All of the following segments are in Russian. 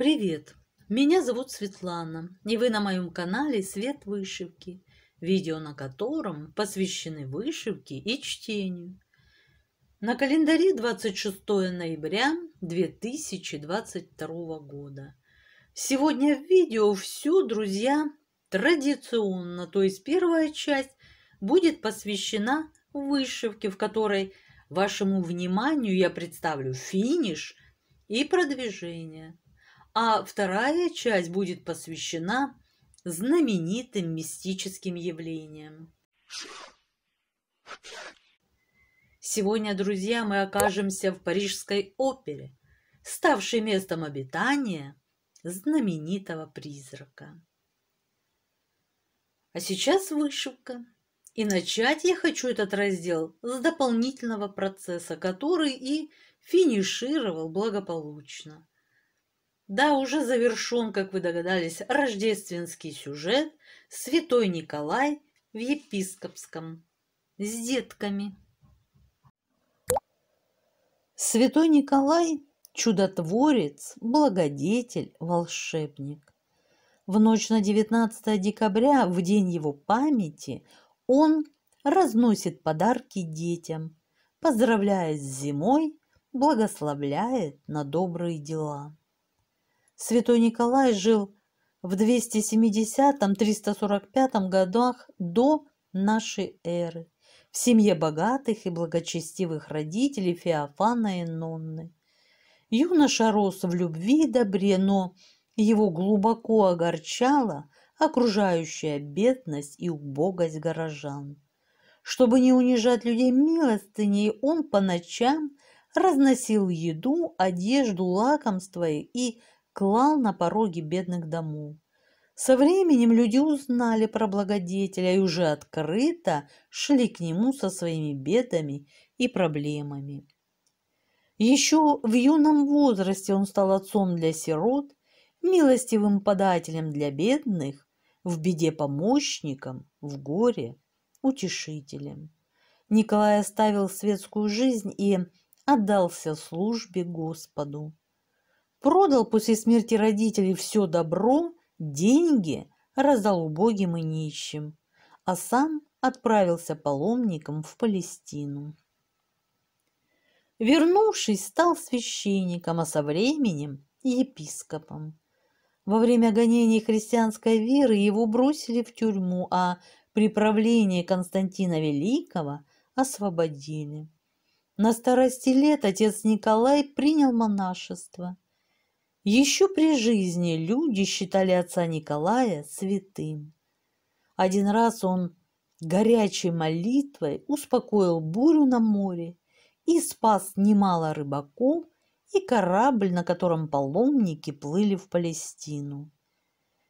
Привет! Меня зовут Светлана, и вы на моем канале «Свет вышивки», видео на котором посвящены вышивке и чтению. На календаре 26 ноября 2022 года. Сегодня в видео все, друзья, традиционно, то есть первая часть будет посвящена вышивке, в которой вашему вниманию я представлю финиш и продвижение – а вторая часть будет посвящена знаменитым мистическим явлениям. Сегодня, друзья, мы окажемся в Парижской опере, ставшей местом обитания знаменитого призрака. А сейчас вышивка. И начать я хочу этот раздел с дополнительного процесса, который и финишировал благополучно. Да, уже завершен, как вы догадались, рождественский сюжет «Святой Николай в епископском» с детками. Святой Николай – чудотворец, благодетель, волшебник. В ночь на 19 декабря, в день его памяти, он разносит подарки детям, поздравляет с зимой, благословляет на добрые дела. Святой Николай жил в 270-345 годах до нашей эры в семье богатых и благочестивых родителей Феофана и Нонны. Юноша рос в любви и добре, но его глубоко огорчала окружающая бедность и убогость горожан. Чтобы не унижать людей милостыней, он по ночам разносил еду, одежду, лакомства и клал на пороге бедных домов. Со временем люди узнали про благодетеля и уже открыто шли к нему со своими бедами и проблемами. Еще в юном возрасте он стал отцом для сирот, милостивым подателем для бедных, в беде помощником, в горе утешителем. Николай оставил светскую жизнь и отдался службе Господу. Продал после смерти родителей все добро, деньги раздал убогим и нищим, а сам отправился паломником в Палестину. Вернувшись, стал священником, а со временем – епископом. Во время гонений христианской веры его бросили в тюрьму, а при правлении Константина Великого освободили. На старости лет отец Николай принял монашество – еще при жизни люди считали отца Николая святым. Один раз он горячей молитвой успокоил бурю на море и спас немало рыбаков и корабль, на котором паломники плыли в Палестину.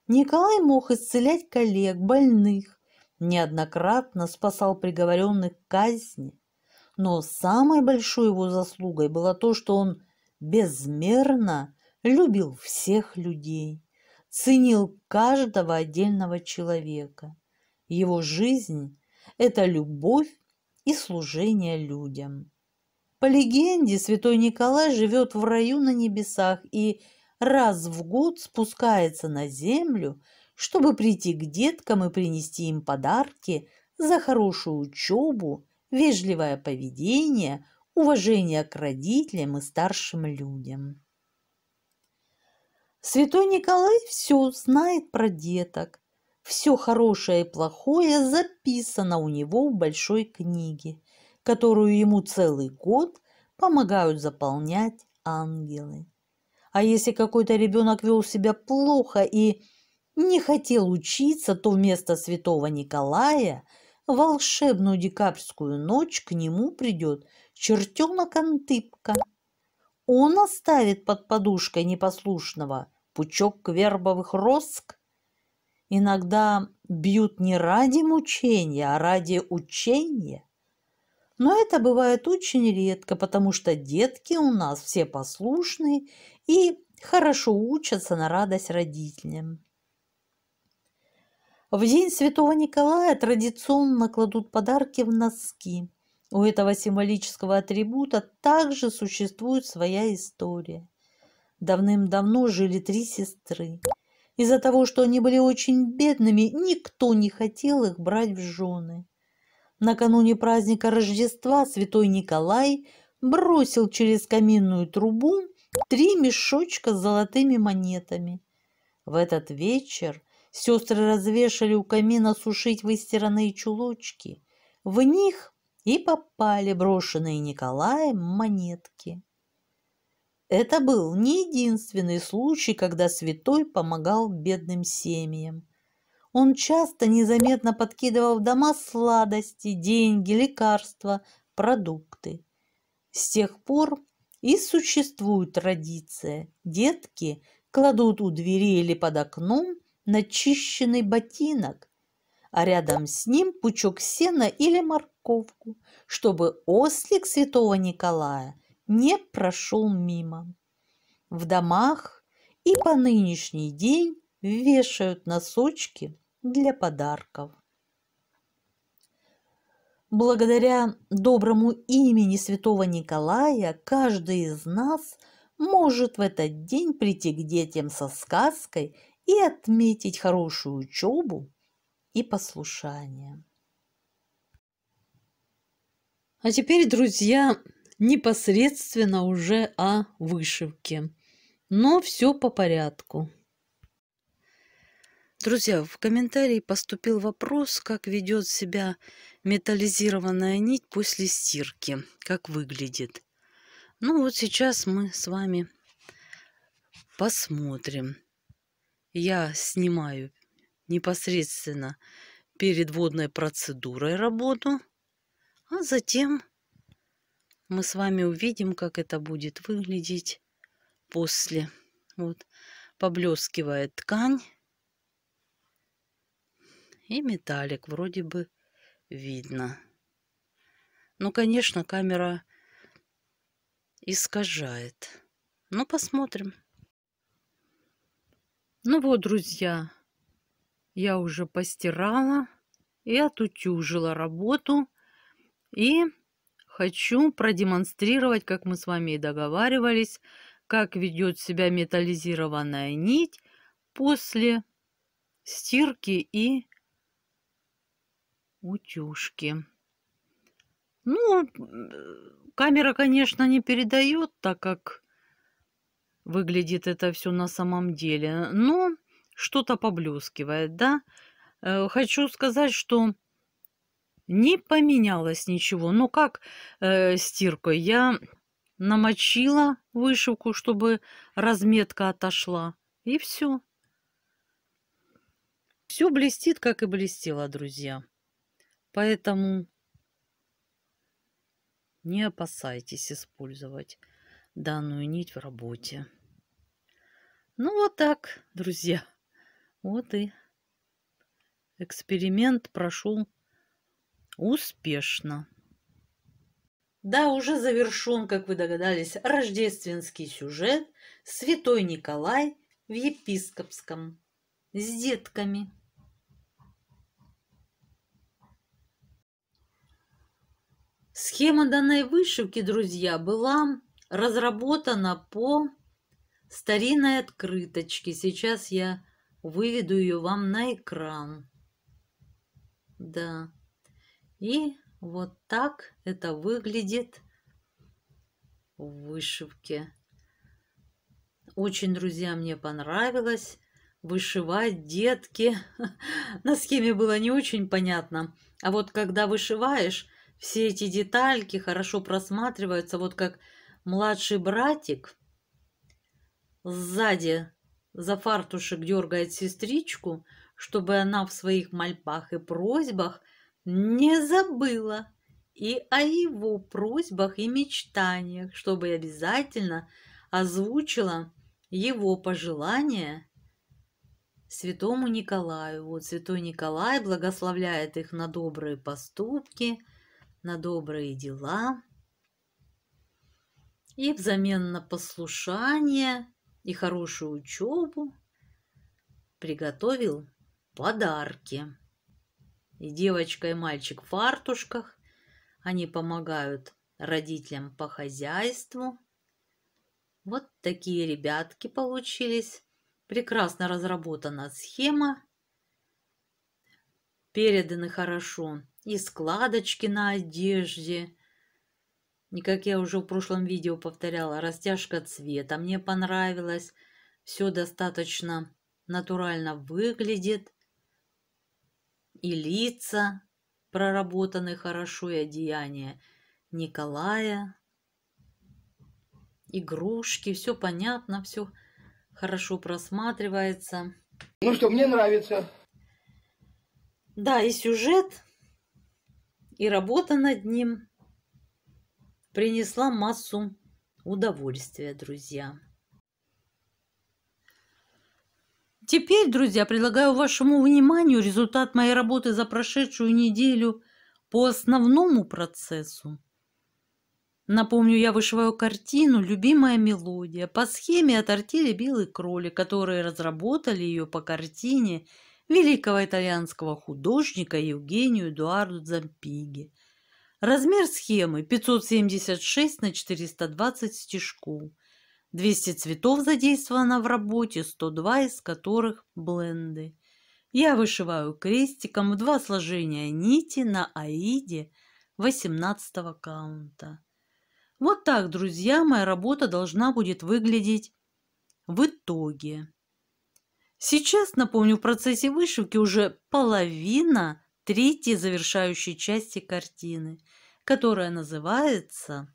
Николай мог исцелять коллег, больных, неоднократно спасал приговоренных к казни, но самой большой его заслугой было то, что он безмерно любил всех людей, ценил каждого отдельного человека. Его жизнь – это любовь и служение людям. По легенде, святой Николай живет в раю на небесах и раз в год спускается на землю, чтобы прийти к деткам и принести им подарки за хорошую учебу, вежливое поведение, уважение к родителям и старшим людям. Святой Николай все знает про деток. Все хорошее и плохое записано у него в большой книге, которую ему целый год помогают заполнять ангелы. А если какой-то ребенок вел себя плохо и не хотел учиться, то вместо святого Николая в волшебную декабрьскую ночь к нему придет чертенок Антыпка. Он оставит под подушкой непослушного пучок вербовых роск иногда бьют не ради мучения, а ради учения. Но это бывает очень редко, потому что детки у нас все послушные и хорошо учатся на радость родителям. В день Святого Николая традиционно кладут подарки в носки. У этого символического атрибута также существует своя история – Давным-давно жили три сестры. Из-за того, что они были очень бедными, никто не хотел их брать в жены. Накануне праздника Рождества святой Николай бросил через каминную трубу три мешочка с золотыми монетами. В этот вечер сестры развешали у камина сушить выстиранные чулочки. В них и попали брошенные Николаем монетки. Это был не единственный случай, когда святой помогал бедным семьям. Он часто незаметно подкидывал в дома сладости, деньги, лекарства, продукты. С тех пор и существует традиция. Детки кладут у двери или под окном начищенный ботинок, а рядом с ним пучок сена или морковку, чтобы ослик святого Николая – не прошел мимо. В домах и по нынешний день вешают носочки для подарков. Благодаря доброму имени святого Николая каждый из нас может в этот день прийти к детям со сказкой и отметить хорошую учебу и послушание. А теперь, друзья, непосредственно уже о вышивке. Но все по порядку. Друзья, в комментарии поступил вопрос, как ведет себя металлизированная нить после стирки, как выглядит. Ну вот сейчас мы с вами посмотрим. Я снимаю непосредственно перед водной процедурой работу, а затем мы с вами увидим, как это будет выглядеть после. Вот поблескивает ткань. И металлик вроде бы видно. Ну, конечно, камера искажает. Ну, посмотрим. Ну вот, друзья, я уже постирала и отутюжила работу. И Хочу продемонстрировать, как мы с вами и договаривались, как ведет себя металлизированная нить после стирки и утюжки. Ну, камера, конечно, не передает, так как выглядит это все на самом деле, но что-то поблескивает, да. Э, хочу сказать, что не поменялось ничего. но как э, стирка? Я намочила вышивку, чтобы разметка отошла. И все. Все блестит, как и блестело, друзья. Поэтому не опасайтесь использовать данную нить в работе. Ну вот так, друзья. Вот и эксперимент прошел Успешно. Да, уже завершен, как вы догадались, рождественский сюжет «Святой Николай в епископском» с детками. Схема данной вышивки, друзья, была разработана по старинной открыточке. Сейчас я выведу ее вам на экран. Да. И вот так это выглядит в вышивке. Очень, друзья, мне понравилось вышивать детки. На схеме было не очень понятно. А вот когда вышиваешь, все эти детальки хорошо просматриваются. Вот как младший братик сзади за фартушек дергает сестричку, чтобы она в своих мольбах и просьбах – не забыла и о его просьбах и мечтаниях, чтобы обязательно озвучила его пожелания святому Николаю. Вот святой Николай благословляет их на добрые поступки, на добрые дела. И взамен на послушание и хорошую учебу приготовил подарки. И девочка, и мальчик в фартушках. Они помогают родителям по хозяйству. Вот такие ребятки получились. Прекрасно разработана схема. Переданы хорошо и складочки на одежде. И как я уже в прошлом видео повторяла, растяжка цвета мне понравилась. Все достаточно натурально выглядит и лица, проработаны хорошо и одеяния Николая, игрушки, все понятно, все хорошо просматривается. Ну что, мне нравится. Да, и сюжет, и работа над ним принесла массу удовольствия, друзья. Теперь, друзья, предлагаю вашему вниманию результат моей работы за прошедшую неделю по основному процессу. Напомню, я вышиваю картину «Любимая мелодия» по схеме от артели «Белый кролик», которые разработали ее по картине великого итальянского художника Евгению Эдуарду Зампиги. Размер схемы 576 на 420 стежков. 200 цветов задействовано в работе, 102 из которых бленды. Я вышиваю крестиком в два сложения нити на аиде 18 каунта. Вот так, друзья, моя работа должна будет выглядеть в итоге. Сейчас, напомню, в процессе вышивки уже половина третьей завершающей части картины, которая называется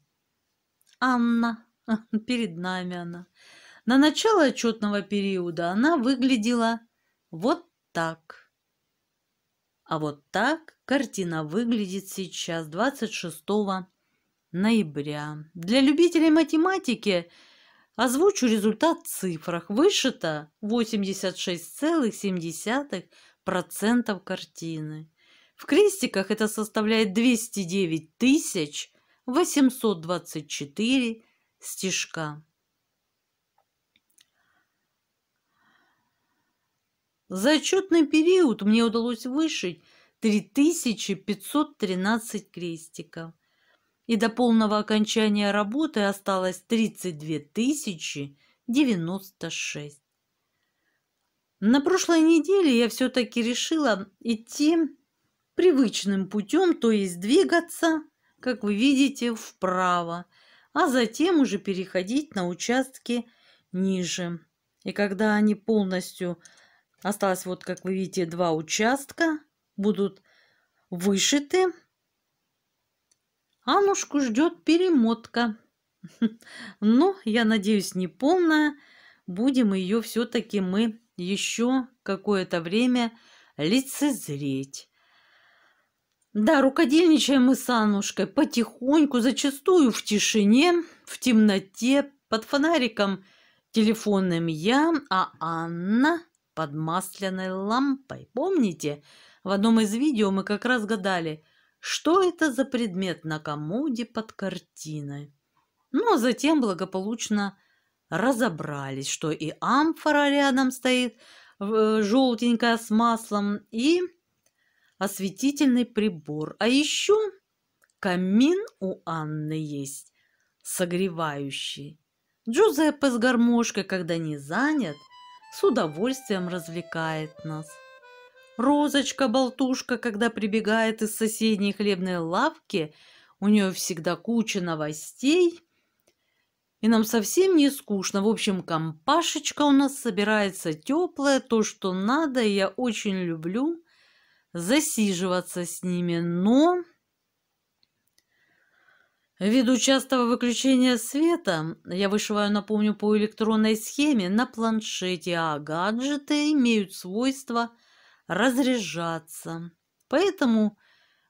«Анна». Перед нами она. На начало отчетного периода она выглядела вот так. А вот так картина выглядит сейчас, 26 ноября. Для любителей математики озвучу результат в цифрах. Вышито 86,7% картины. В крестиках это составляет 209 824 стишка. За отчетный период мне удалось вышить 3513 крестиков, и до полного окончания работы осталось 32 096. На прошлой неделе я все-таки решила идти привычным путем, то есть двигаться, как вы видите, вправо а затем уже переходить на участки ниже. И когда они полностью, осталось вот как вы видите два участка, будут вышиты, Анушку ждет перемотка. Но, я надеюсь, не полная. Будем ее все-таки мы еще какое-то время лицезреть. Да, рукодельничаем мы с Аннушкой потихоньку, зачастую в тишине, в темноте, под фонариком телефонным я, а Анна под масляной лампой. Помните, в одном из видео мы как раз гадали, что это за предмет на комоде под картиной. Ну, а затем благополучно разобрались, что и амфора рядом стоит, э, желтенькая с маслом, и осветительный прибор. А еще камин у Анны есть, согревающий. Джузеппе с гармошкой, когда не занят, с удовольствием развлекает нас. Розочка-болтушка, когда прибегает из соседней хлебной лавки, у нее всегда куча новостей, и нам совсем не скучно. В общем, компашечка у нас собирается теплая, то, что надо, я очень люблю засиживаться с ними, но... Ввиду частого выключения света, я вышиваю, напомню, по электронной схеме на планшете, а гаджеты имеют свойство разряжаться. Поэтому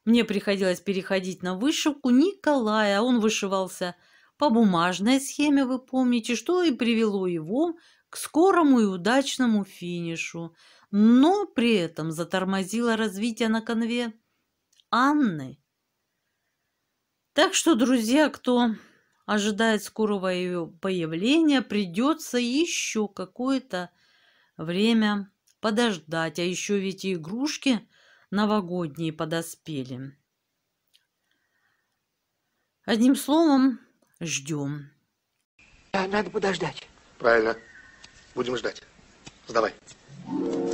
мне приходилось переходить на вышивку Николая. Он вышивался по бумажной схеме, вы помните, что и привело его к скорому и удачному финишу – но при этом затормозило развитие на конве Анны. Так что, друзья, кто ожидает скорого ее появления, придется еще какое-то время подождать, а еще ведь и игрушки новогодние подоспели. Одним словом, ждем. надо подождать. Правильно. Будем ждать. Сдавай. Thank you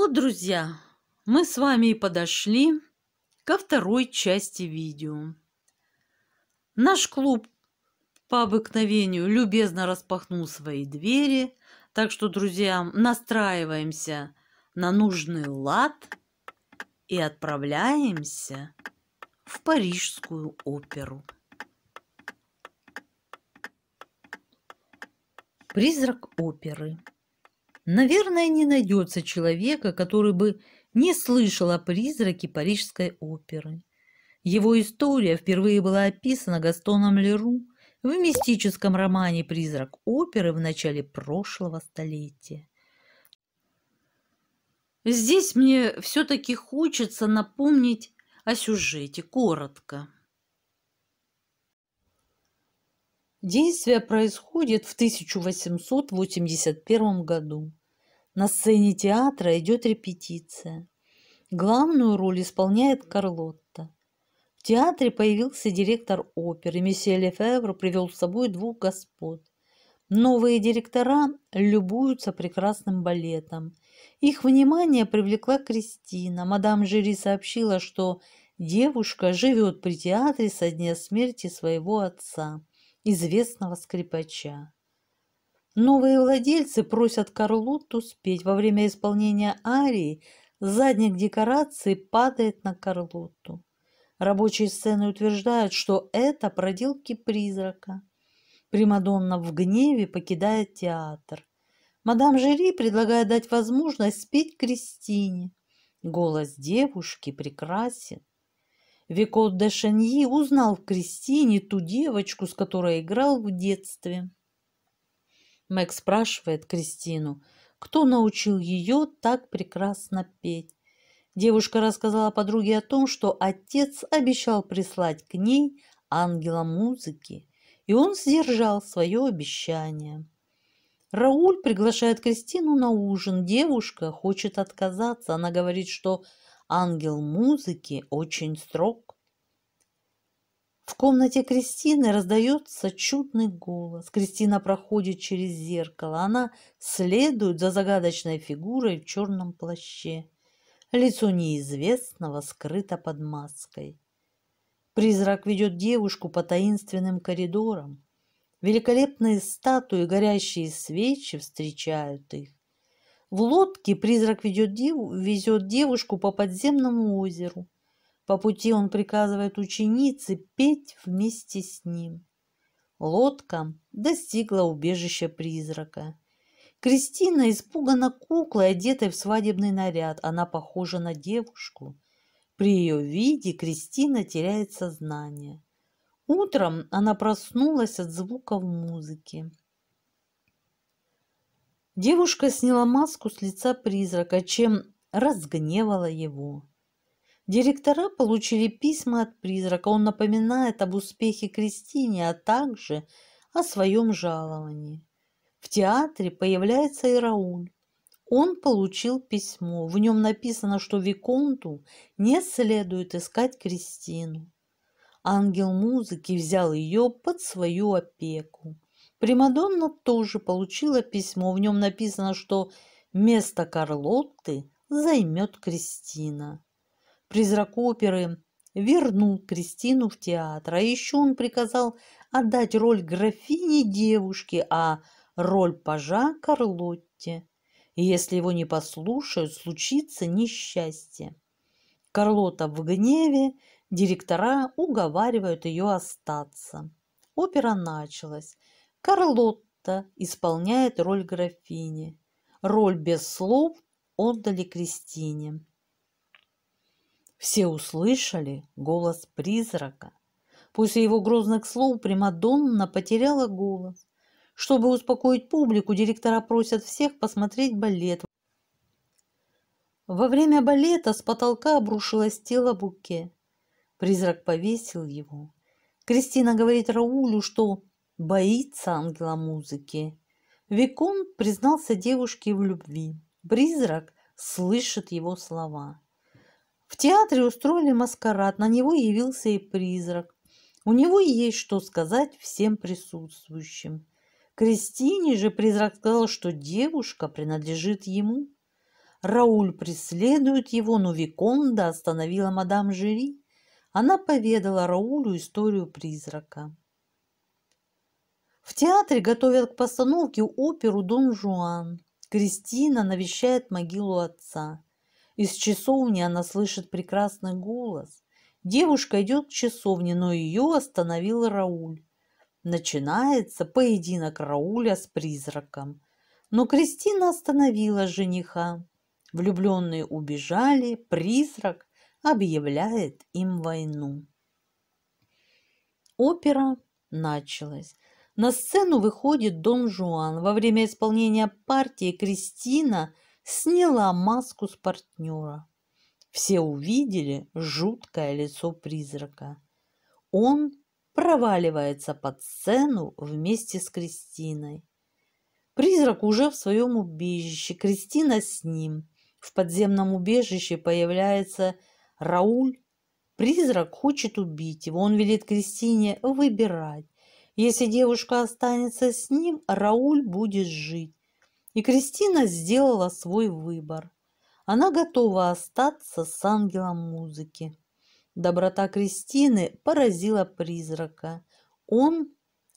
вот, друзья, мы с вами и подошли ко второй части видео. Наш клуб по обыкновению любезно распахнул свои двери, так что, друзья, настраиваемся на нужный лад и отправляемся в Парижскую оперу. Призрак оперы – Наверное, не найдется человека, который бы не слышал о призраке Парижской оперы. Его история впервые была описана Гастоном Леру в мистическом романе «Призрак оперы» в начале прошлого столетия. Здесь мне все-таки хочется напомнить о сюжете коротко. Действие происходит в 1881 году. На сцене театра идет репетиция. Главную роль исполняет Карлотта. В театре появился директор оперы. Месье Лефевр привел с собой двух господ. Новые директора любуются прекрасным балетом. Их внимание привлекла Кристина. Мадам жюри сообщила, что девушка живет при театре со дня смерти своего отца, известного скрипача. Новые владельцы просят Карлутту спеть. Во время исполнения арии задник декорации падает на Карлутту. Рабочие сцены утверждают, что это проделки призрака. Примадонна в гневе покидает театр. Мадам Жюри предлагает дать возможность спеть Кристине. Голос девушки прекрасен. Викот де Шаньи узнал в Кристине ту девочку, с которой играл в детстве. Мэг спрашивает Кристину, кто научил ее так прекрасно петь. Девушка рассказала подруге о том, что отец обещал прислать к ней ангела музыки, и он сдержал свое обещание. Рауль приглашает Кристину на ужин. Девушка хочет отказаться. Она говорит, что ангел музыки очень строг в комнате Кристины раздается чудный голос. Кристина проходит через зеркало. Она следует за загадочной фигурой в черном плаще. Лицо неизвестного скрыто под маской. Призрак ведет девушку по таинственным коридорам. Великолепные статуи, горящие свечи встречают их. В лодке призрак ведет дев... везет девушку по подземному озеру. По пути он приказывает ученице петь вместе с ним. Лодка достигла убежища призрака. Кристина испугана куклой, одетой в свадебный наряд. Она похожа на девушку. При ее виде Кристина теряет сознание. Утром она проснулась от звуков музыки. Девушка сняла маску с лица призрака, чем разгневала его. Директора получили письма от призрака. Он напоминает об успехе Кристине, а также о своем жаловании. В театре появляется и Он получил письмо. В нем написано, что Виконту не следует искать Кристину. Ангел музыки взял ее под свою опеку. Примадонна тоже получила письмо. В нем написано, что место Карлотты займет Кристина призрак оперы, вернул Кристину в театр. А еще он приказал отдать роль графини девушке, а роль пажа Карлотте. И если его не послушают, случится несчастье. Карлота в гневе, директора уговаривают ее остаться. Опера началась. Карлотта исполняет роль графини. Роль без слов отдали Кристине. Все услышали голос призрака. После его грозных слов Примадонна потеряла голос. Чтобы успокоить публику, директора просят всех посмотреть балет. Во время балета с потолка обрушилось тело Буке. Призрак повесил его. Кристина говорит Раулю, что боится ангела музыки. Викон признался девушке в любви. Призрак слышит его слова. В театре устроили маскарад, на него явился и призрак. У него есть что сказать всем присутствующим. Кристине же призрак сказал, что девушка принадлежит ему. Рауль преследует его, но Виконда остановила мадам Жири. Она поведала Раулю историю призрака. В театре готовят к постановке оперу «Дон Жуан». Кристина навещает могилу отца. Из часовни она слышит прекрасный голос. Девушка идет к часовне, но ее остановил Рауль. Начинается поединок Рауля с призраком. Но Кристина остановила жениха. Влюбленные убежали, призрак объявляет им войну. Опера началась. На сцену выходит Дон Жуан. Во время исполнения партии Кристина – сняла маску с партнера. Все увидели жуткое лицо призрака. Он проваливается под сцену вместе с Кристиной. Призрак уже в своем убежище, Кристина с ним. В подземном убежище появляется Рауль. Призрак хочет убить его, он велит Кристине выбирать. Если девушка останется с ним, Рауль будет жить. И Кристина сделала свой выбор. Она готова остаться с ангелом музыки. Доброта Кристины поразила призрака. Он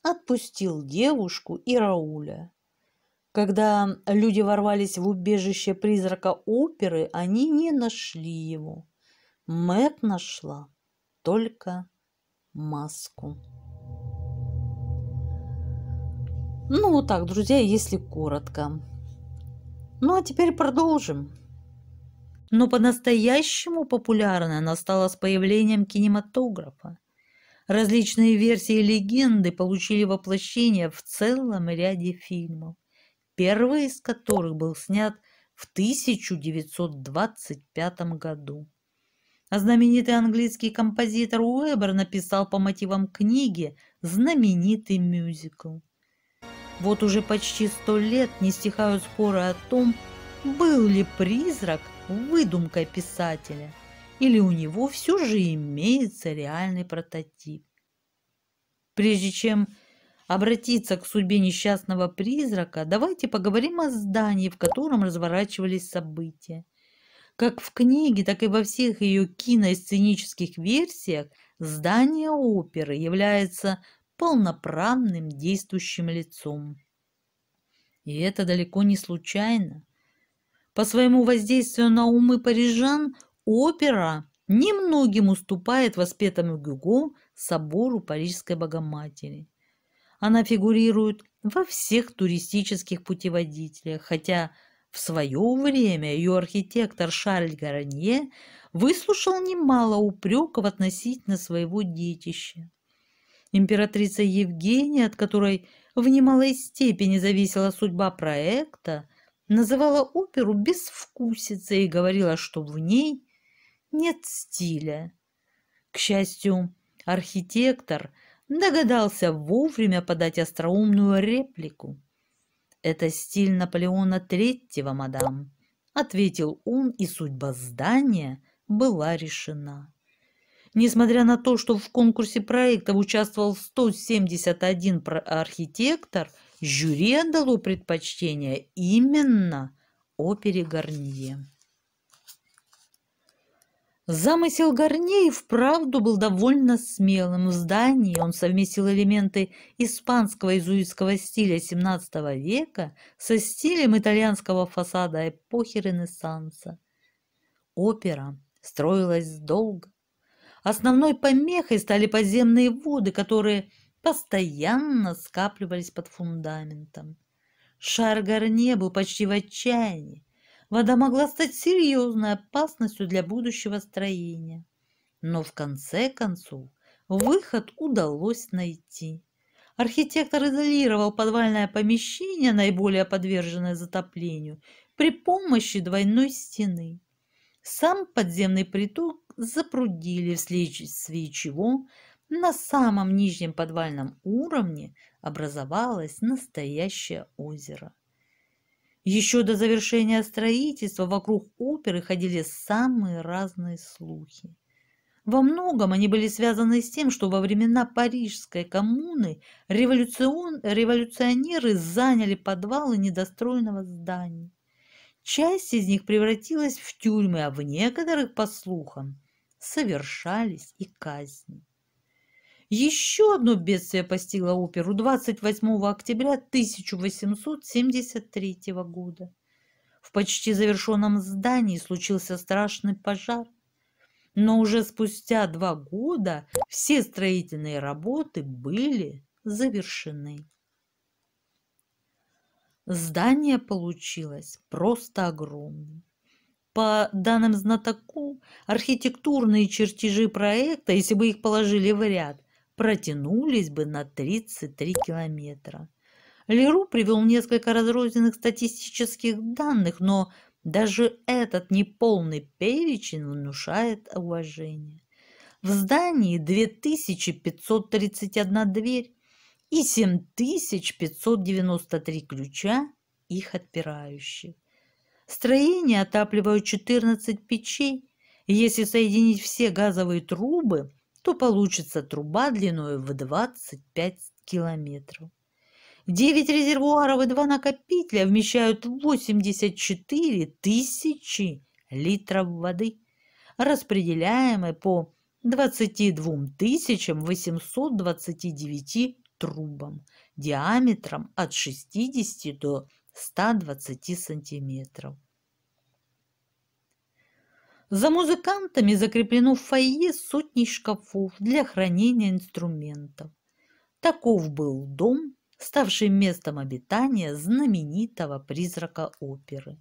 отпустил девушку и Рауля. Когда люди ворвались в убежище призрака оперы, они не нашли его. Мэт нашла только маску. Ну вот так, друзья, если коротко. Ну а теперь продолжим. Но по-настоящему популярной она стала с появлением кинематографа. Различные версии легенды получили воплощение в целом ряде фильмов, первый из которых был снят в 1925 году. А знаменитый английский композитор Уэбер написал по мотивам книги знаменитый мюзикл – вот уже почти сто лет не стихают споры о том, был ли призрак выдумкой писателя или у него все же имеется реальный прототип. Прежде чем обратиться к судьбе несчастного призрака, давайте поговорим о здании, в котором разворачивались события. Как в книге, так и во всех ее кино и сценических версиях здание оперы является полноправным действующим лицом. И это далеко не случайно. По своему воздействию на умы парижан опера немногим уступает воспетому Гюго собору Парижской Богоматери. Она фигурирует во всех туристических путеводителях, хотя в свое время ее архитектор Шарль Гаранье выслушал немало упреков относительно своего детища. Императрица Евгения, от которой в немалой степени зависела судьба проекта, называла оперу безвкусицей и говорила, что в ней нет стиля. К счастью, архитектор догадался вовремя подать остроумную реплику. «Это стиль Наполеона Третьего, мадам», — ответил он, и судьба здания была решена. Несмотря на то, что в конкурсе проектов участвовал 171 архитектор, жюри отдало предпочтение именно опере Гарнье. Замысел Гарнье и вправду был довольно смелым. В здании он совместил элементы испанского изуистского стиля XVII века со стилем итальянского фасада эпохи Ренессанса. Опера строилась долго, Основной помехой стали подземные воды, которые постоянно скапливались под фундаментом. Шаргар не был почти в отчаянии. Вода могла стать серьезной опасностью для будущего строения. Но в конце концов выход удалось найти. Архитектор изолировал подвальное помещение, наиболее подверженное затоплению, при помощи двойной стены. Сам подземный приток запрудили, вследствие чего на самом нижнем подвальном уровне образовалось настоящее озеро. Еще до завершения строительства вокруг оперы ходили самые разные слухи. Во многом они были связаны с тем, что во времена Парижской коммуны революцион... революционеры заняли подвалы недостроенного здания. Часть из них превратилась в тюрьмы, а в некоторых, по слухам, совершались и казни. Еще одно бедствие постигло оперу 28 октября 1873 года. В почти завершенном здании случился страшный пожар, но уже спустя два года все строительные работы были завершены. Здание получилось просто огромным. По данным знатоку, архитектурные чертежи проекта, если бы их положили в ряд, протянулись бы на 33 километра. Леру привел несколько разрозненных статистических данных, но даже этот неполный перечень внушает уважение. В здании 2531 дверь и 7593 ключа их отпирающих. Строение отапливают 14 печей. Если соединить все газовые трубы, то получится труба длиной в 25 километров. 9 резервуаров и 2 накопителя вмещают 84 тысячи литров воды, распределяемой по 22 829 трубам диаметром от 60 до 120 сантиметров. За музыкантами закреплено в фойе сотни шкафов для хранения инструментов. Таков был дом, ставший местом обитания знаменитого призрака оперы.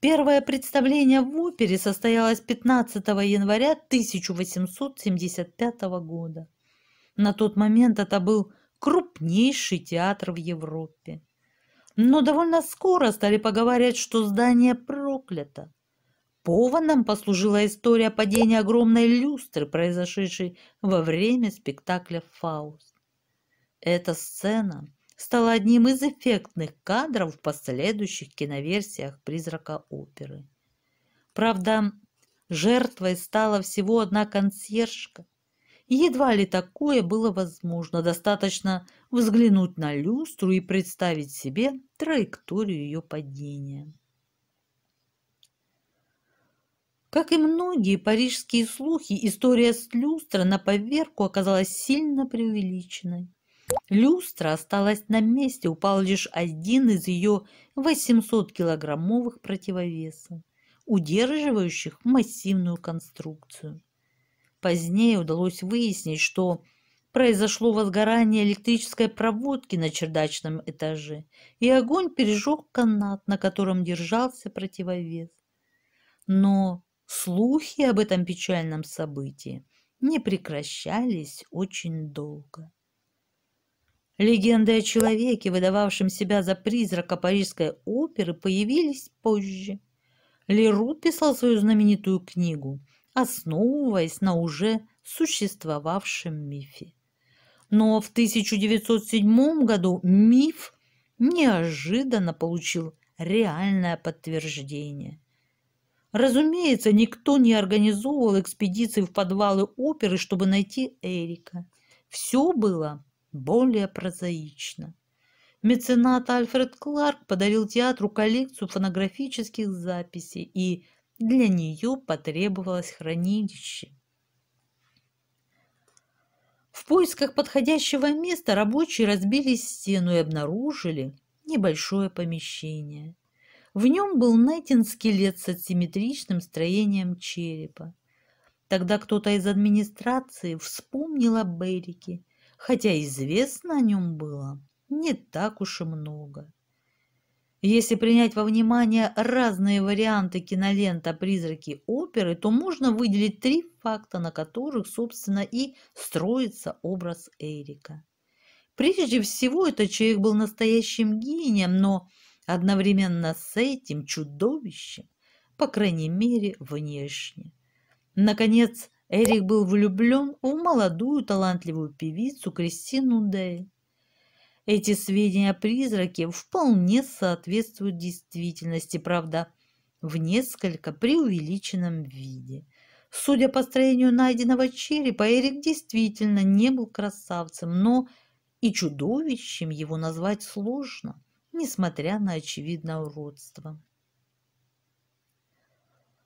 Первое представление в опере состоялось 15 января 1875 года. На тот момент это был крупнейший театр в Европе. Но довольно скоро стали поговаривать, что здание проклято. Поводом послужила история падения огромной люстры, произошедшей во время спектакля «Фауст». Эта сцена стала одним из эффектных кадров в последующих киноверсиях «Призрака оперы». Правда, жертвой стала всего одна консьержка – Едва ли такое было возможно. Достаточно взглянуть на люстру и представить себе траекторию ее падения. Как и многие парижские слухи, история с люстра на поверку оказалась сильно преувеличенной. Люстра осталась на месте, упал лишь один из ее 800-килограммовых противовесов, удерживающих массивную конструкцию. Позднее удалось выяснить, что произошло возгорание электрической проводки на чердачном этаже, и огонь пережег канат, на котором держался противовес. Но слухи об этом печальном событии не прекращались очень долго. Легенды о человеке, выдававшем себя за призрака парижской оперы, появились позже. Леру писал свою знаменитую книгу – основываясь на уже существовавшем мифе. Но в 1907 году миф неожиданно получил реальное подтверждение. Разумеется, никто не организовывал экспедиции в подвалы оперы, чтобы найти Эрика. Все было более прозаично. Меценат Альфред Кларк подарил театру коллекцию фонографических записей и для нее потребовалось хранилище. В поисках подходящего места рабочие разбили стену и обнаружили небольшое помещение. В нем был найден скелет с асимметричным строением черепа. Тогда кто-то из администрации вспомнил о Берике, хотя известно о нем было не так уж и много. Если принять во внимание разные варианты кинолента «Призраки оперы», то можно выделить три факта, на которых, собственно, и строится образ Эрика. Прежде всего, этот человек был настоящим гением, но одновременно с этим чудовищем, по крайней мере, внешне. Наконец, Эрик был влюблен в молодую талантливую певицу Кристину Дэй. Эти сведения о призраке вполне соответствуют действительности, правда, в несколько преувеличенном виде. Судя по строению найденного черепа, Эрик действительно не был красавцем, но и чудовищем его назвать сложно, несмотря на очевидное уродство.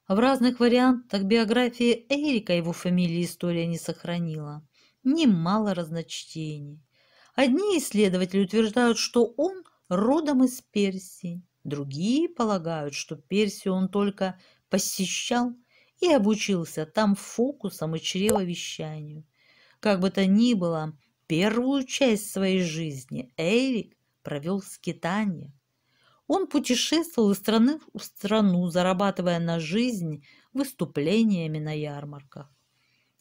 В разных вариантах биографии Эрика его фамилии история не сохранила. Немало разночтений. Одни исследователи утверждают, что он родом из Персии, другие полагают, что Персию он только посещал и обучился там фокусам и чревовещанию. Как бы то ни было, первую часть своей жизни Эрик провел в скитании. Он путешествовал из страны в страну, зарабатывая на жизнь выступлениями на ярмарках.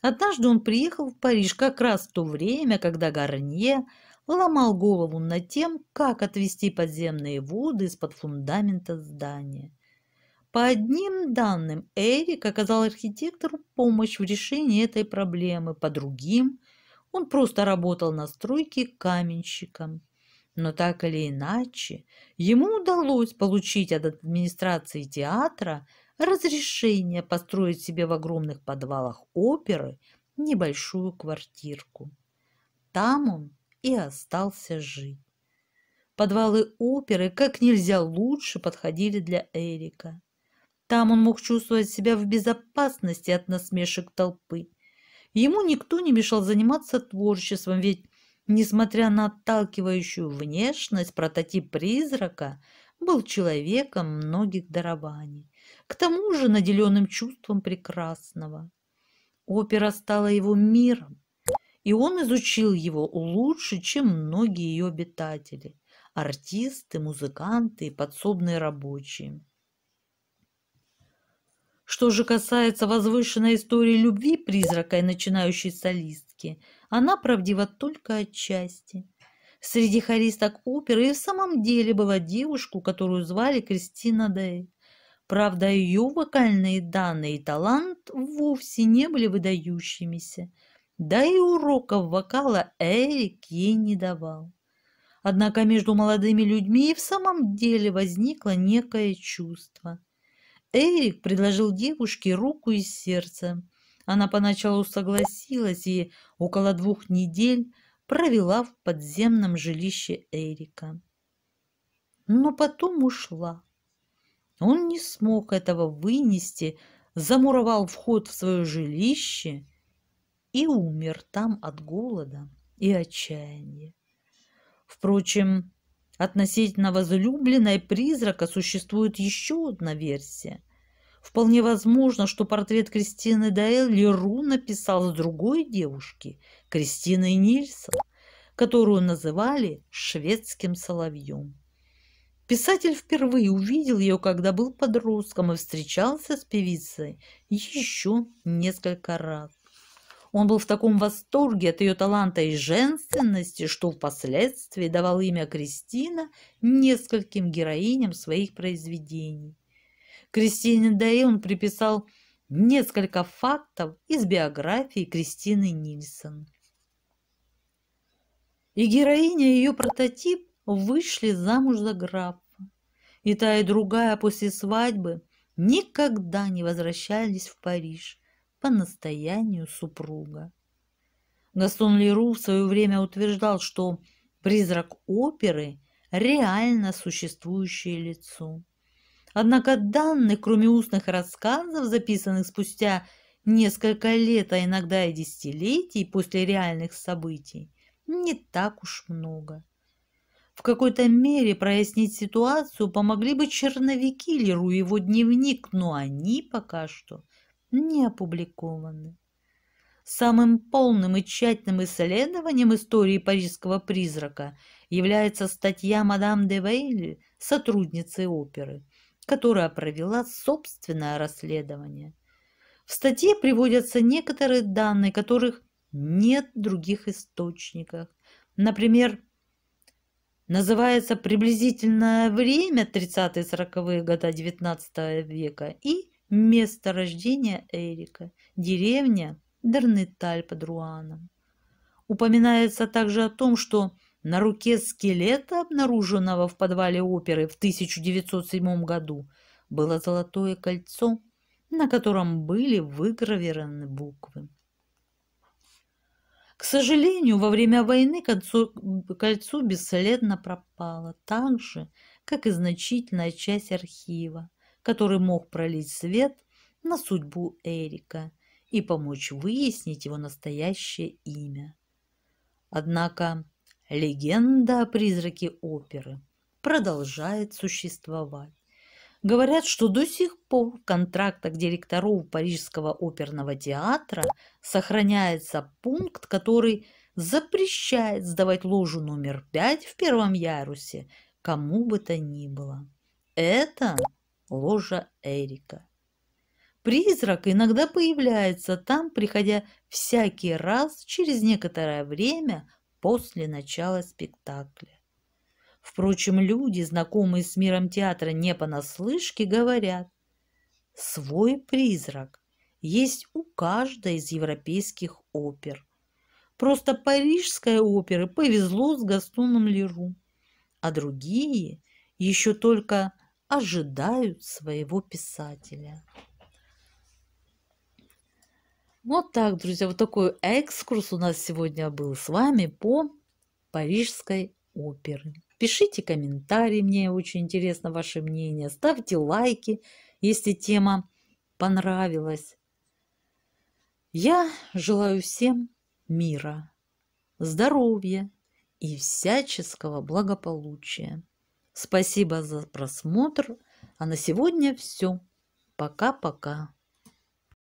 Однажды он приехал в Париж как раз в то время, когда Гарнье ломал голову над тем, как отвести подземные воды из-под фундамента здания. По одним данным, Эрик оказал архитектору помощь в решении этой проблемы, по другим – он просто работал на стройке каменщиком. Но так или иначе, ему удалось получить от администрации театра – разрешение построить себе в огромных подвалах оперы небольшую квартирку. Там он и остался жить. Подвалы оперы как нельзя лучше подходили для Эрика. Там он мог чувствовать себя в безопасности от насмешек толпы. Ему никто не мешал заниматься творчеством, ведь, несмотря на отталкивающую внешность, прототип призрака был человеком многих дарований к тому же наделенным чувством прекрасного. Опера стала его миром, и он изучил его лучше, чем многие ее обитатели – артисты, музыканты и подсобные рабочие. Что же касается возвышенной истории любви призрака и начинающей солистки, она правдива только отчасти. Среди хористок оперы и в самом деле была девушка, которую звали Кристина Дэй. Правда, ее вокальные данные и талант вовсе не были выдающимися, да и уроков вокала Эрик ей не давал. Однако между молодыми людьми и в самом деле возникло некое чувство. Эрик предложил девушке руку и сердце. Она поначалу согласилась и около двух недель провела в подземном жилище Эрика. Но потом ушла он не смог этого вынести, замуровал вход в свое жилище и умер там от голода и отчаяния. Впрочем, относительно возлюбленной призрака существует еще одна версия. Вполне возможно, что портрет Кристины Даэл Леру написал с другой девушки, Кристиной Нильсон, которую называли «шведским соловьем». Писатель впервые увидел ее, когда был подростком и встречался с певицей еще несколько раз. Он был в таком восторге от ее таланта и женственности, что впоследствии давал имя Кристина нескольким героиням своих произведений. Кристине Дэй он приписал несколько фактов из биографии Кристины Нильсон. И героиня, ее прототип вышли замуж за графа, и та и другая после свадьбы никогда не возвращались в Париж по настоянию супруга. Гастон Леру в свое время утверждал, что призрак оперы – реально существующее лицо. Однако данных, кроме устных рассказов, записанных спустя несколько лет, а иногда и десятилетий после реальных событий, не так уж много в какой-то мере прояснить ситуацию помогли бы черновики Леру и его дневник, но они пока что не опубликованы. Самым полным и тщательным исследованием истории парижского призрака является статья мадам де Вейли, сотрудницы оперы, которая провела собственное расследование. В статье приводятся некоторые данные, которых нет в других источниках. Например, Называется приблизительное время 30-40-е года 19 века и место рождения Эрика, деревня Дернеталь под Руаном. Упоминается также о том, что на руке скелета, обнаруженного в подвале оперы в 1907 году, было золотое кольцо, на котором были выгравированы буквы к сожалению, во время войны кольцо, кольцо бесследно пропало, так же, как и значительная часть архива, который мог пролить свет на судьбу Эрика и помочь выяснить его настоящее имя. Однако легенда о призраке оперы продолжает существовать. Говорят, что до сих пор в контрактах директоров Парижского оперного театра сохраняется пункт, который запрещает сдавать ложу номер пять в первом ярусе кому бы то ни было. Это ложа Эрика. Призрак иногда появляется там, приходя всякий раз через некоторое время после начала спектакля. Впрочем, люди, знакомые с миром театра не понаслышке, говорят, свой призрак есть у каждой из европейских опер. Просто парижская опера повезло с Гастоном Леру, а другие еще только ожидают своего писателя. Вот так, друзья, вот такой экскурс у нас сегодня был с вами по Парижской опере. Пишите комментарии, мне очень интересно ваше мнение. Ставьте лайки, если тема понравилась. Я желаю всем мира, здоровья и всяческого благополучия. Спасибо за просмотр. А на сегодня все. Пока-пока.